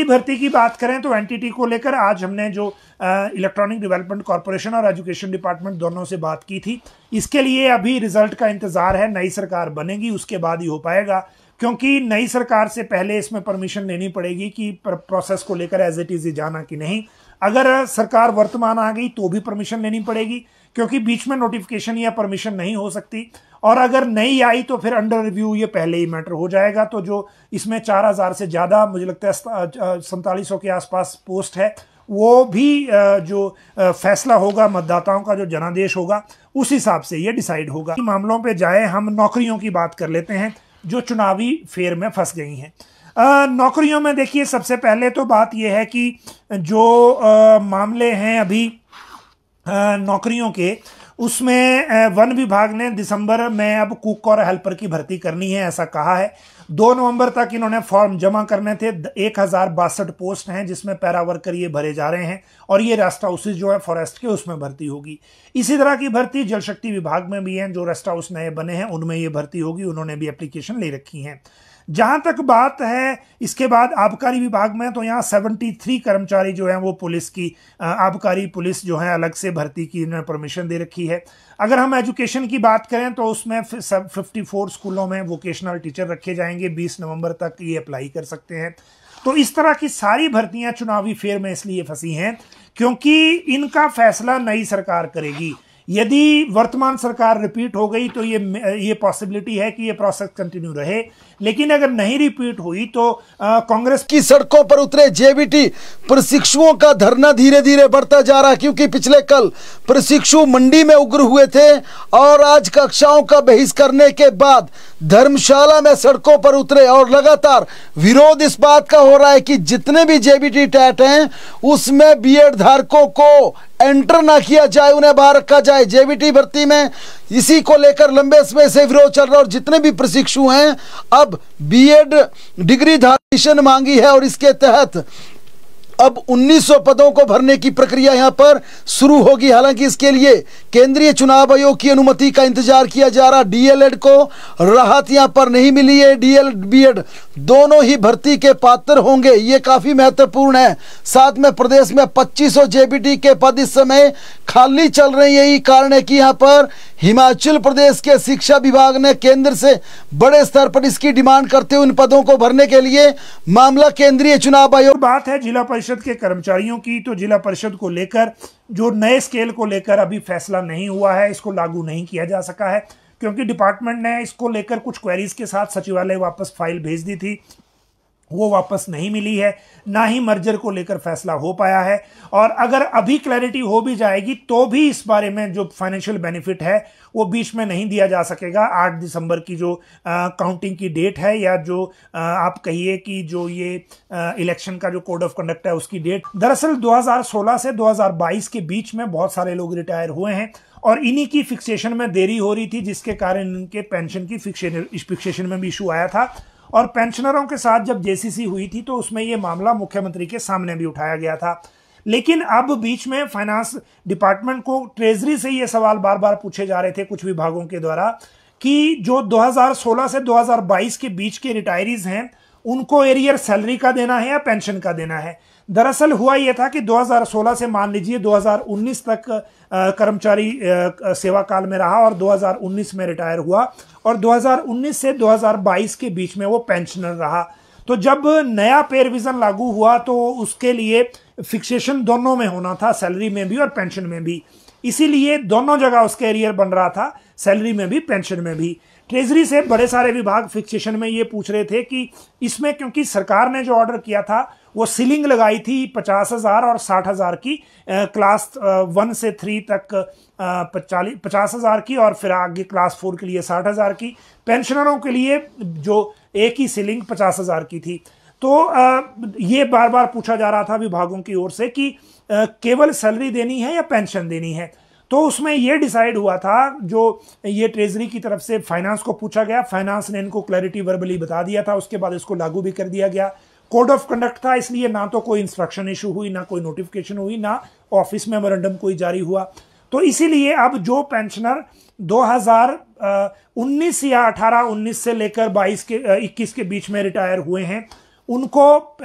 entity भर्ती की बात करें तो एनटीटी को लेकर आज हमने जो इलेक्ट्रॉनिक डेवलपमेंट कॉरपोरेशन और एजुकेशन डिपार्टमेंट दोनों से बात की थी इसके लिए अभी रिजल्ट का इंतजार है नई सरकार बनेगी उसके बाद ही हो पाएगा क्योंकि नई सरकार से पहले इसमें परमिशन लेनी पड़ेगी कि प्रोसेस को लेकर एज इट इज जाना कि नहीं अगर सरकार वर्तमान आ गई तो भी परमिशन लेनी पड़ेगी क्योंकि बीच में नोटिफिकेशन या परमिशन नहीं हो सकती और अगर नहीं आई तो फिर अंडर रिव्यू ये पहले ही मैटर हो जाएगा तो जो इसमें चार हज़ार से ज़्यादा मुझे लगता है सैंतालीस के आसपास पोस्ट है वो भी जो फैसला होगा मतदाताओं का जो जनादेश होगा उस हिसाब से ये डिसाइड होगा मामलों पे जाए हम नौकरियों की बात कर लेते हैं जो चुनावी फेर में फंस गई हैं नौकरियों में देखिए सबसे पहले तो बात यह है कि जो आ, मामले हैं अभी आ, नौकरियों के उसमें वन विभाग ने दिसंबर में अब कुक और हेल्पर की भर्ती करनी है ऐसा कहा है दो नवंबर तक इन्होंने फॉर्म जमा करने थे एक हज़ार बासठ पोस्ट हैं जिसमें पैरा वर्कर ये भरे जा रहे हैं और ये रेस्ट हाउसेज जो है फॉरेस्ट के उसमें भर्ती होगी इसी तरह की भर्ती जल शक्ति विभाग में भी हैं जो रेस्ट हाउस नए बने हैं उनमें ये भर्ती होगी उन्होंने भी एप्लीकेशन ले रखी हैं जहां तक बात है इसके बाद आबकारी विभाग में तो यहाँ सेवेंटी थ्री कर्मचारी जो हैं वो पुलिस की आबकारी पुलिस जो है अलग से भर्ती की इन्होंने परमिशन दे रखी है अगर हम एजुकेशन की बात करें तो उसमें फिफ्टी फोर स्कूलों में वोकेशनल टीचर रखे जाएंगे बीस नवंबर तक ये अप्लाई कर सकते हैं तो इस तरह की सारी भर्तियां चुनावी फेर में इसलिए फंसी हैं क्योंकि इनका फैसला नई सरकार करेगी यदि वर्तमान सरकार रिपीट हो गई तो ये ये पॉसिबिलिटी है कि ये प्रोसेस कंटिन्यू रहे लेकिन अगर नहीं रिपीट हुई तो कांग्रेस की सड़कों पर उतरे जेबीटी प्रशिक्षुओं का धरना धीरे धीरे बढ़ता जा रहा क्योंकि पिछले कल प्रशिक्षु मंडी में उग्र हुए थे और आज कक्षाओं का बहिष करने के बाद धर्मशाला में सड़कों पर उतरे और लगातार विरोध इस बात का हो रहा है कि जितने भी जेबीटी टैट हैं उसमें बीएड धारकों को एंटर ना किया जाए उन्हें बाहर रखा जाए जेबीटी भर्ती में इसी को लेकर लंबे समय से विरोध चल रहा है और जितने भी प्रशिक्षु हैं अब बीएड डिग्री धारण मांगी है और इसके तहत अब 1900 पदों को भरने की प्रक्रिया यहां पर शुरू होगी हालांकि इसके लिए केंद्रीय चुनाव आयोग की अनुमति का इंतजार किया जा रहा डीएलएड को राहत यहां पर नहीं मिली है डीएल बीएड दोनों ही भर्ती के पात्र होंगे ये काफी महत्वपूर्ण है साथ में प्रदेश में 2500 जेबीटी के पद इस समय खाली चल रही है यही कारण है कि यहाँ पर हिमाचल प्रदेश के शिक्षा विभाग ने केंद्र से बड़े स्तर पर इसकी डिमांड करते हुए इन पदों को भरने के लिए मामला केंद्रीय चुनाव आयोग बात है जिला परिषद परिषद के कर्मचारियों की तो जिला परिषद को लेकर जो नए स्केल को लेकर अभी फैसला नहीं हुआ है इसको लागू नहीं किया जा सका है क्योंकि डिपार्टमेंट ने इसको लेकर कुछ क्वेरीज के साथ सचिवालय वापस फाइल भेज दी थी वो वापस नहीं मिली है ना ही मर्जर को लेकर फैसला हो पाया है और अगर अभी क्लैरिटी हो भी जाएगी तो भी इस बारे में जो फाइनेंशियल बेनिफिट है वो बीच में नहीं दिया जा सकेगा आठ दिसंबर की जो काउंटिंग की डेट है या जो आ, आप कहिए कि जो ये इलेक्शन का जो कोड ऑफ कंडक्ट है उसकी डेट दरअसल 2016 से 2022 के बीच में बहुत सारे लोग रिटायर हुए हैं और इन्हीं की फिक्सेशन में देरी हो रही थी जिसके कारण इनके पेंशन की फिक्सेशन में भी इशू आया था और पेंशनरों के साथ जब जेसीसी हुई थी तो उसमें ये मामला मुख्यमंत्री के सामने भी उठाया गया था लेकिन अब बीच में फाइनेंस डिपार्टमेंट को ट्रेजरी से ये सवाल बार बार पूछे जा रहे थे कुछ विभागों के द्वारा कि जो 2016 से 2022 के बीच के रिटायरीज हैं उनको एरियर सैलरी का देना है या पेंशन का देना है दरअसल हुआ यह था कि 2016 से मान लीजिए 2019 तक कर्मचारी सेवा काल में रहा और 2019 में रिटायर हुआ और 2019 से 2022 के बीच में वो पेंशनर रहा तो जब नया पे रिविज़न लागू हुआ तो उसके लिए फिक्सेशन दोनों में होना था सैलरी में भी और पेंशन में भी इसीलिए दोनों जगह उसके एरियर बन रहा था सैलरी में भी पेंशन में भी ट्रेजरी से बड़े सारे विभाग फिक्सेशन में ये पूछ रहे थे कि इसमें क्योंकि सरकार ने जो ऑर्डर किया था वो सीलिंग लगाई थी पचास हज़ार और साठ हज़ार की क्लास वन से थ्री तक चालीस पचास हज़ार की और फिर आगे क्लास फोर के लिए साठ हज़ार की पेंशनरों के लिए जो एक ही सीलिंग पचास हज़ार की थी तो ये बार बार पूछा जा रहा था विभागों की ओर से कि केवल सैलरी देनी है या पेंशन देनी है तो उसमें यह डिसाइड हुआ था जो ये ट्रेजरी की तरफ से फाइनेंस को पूछा गया फाइनेंस ने इनको क्लैरिटी वर्बली बता दिया था उसके बाद इसको लागू भी कर दिया गया कोड ऑफ कंडक्ट था इसलिए ना तो कोई इंस्ट्रक्शन इशू हुई ना कोई नोटिफिकेशन हुई ना ऑफिस मेमोरेंडम कोई जारी हुआ तो इसीलिए अब जो पेंशनर 2019 या 18 19 से लेकर 22 के 21 के बीच में रिटायर हुए हैं उनको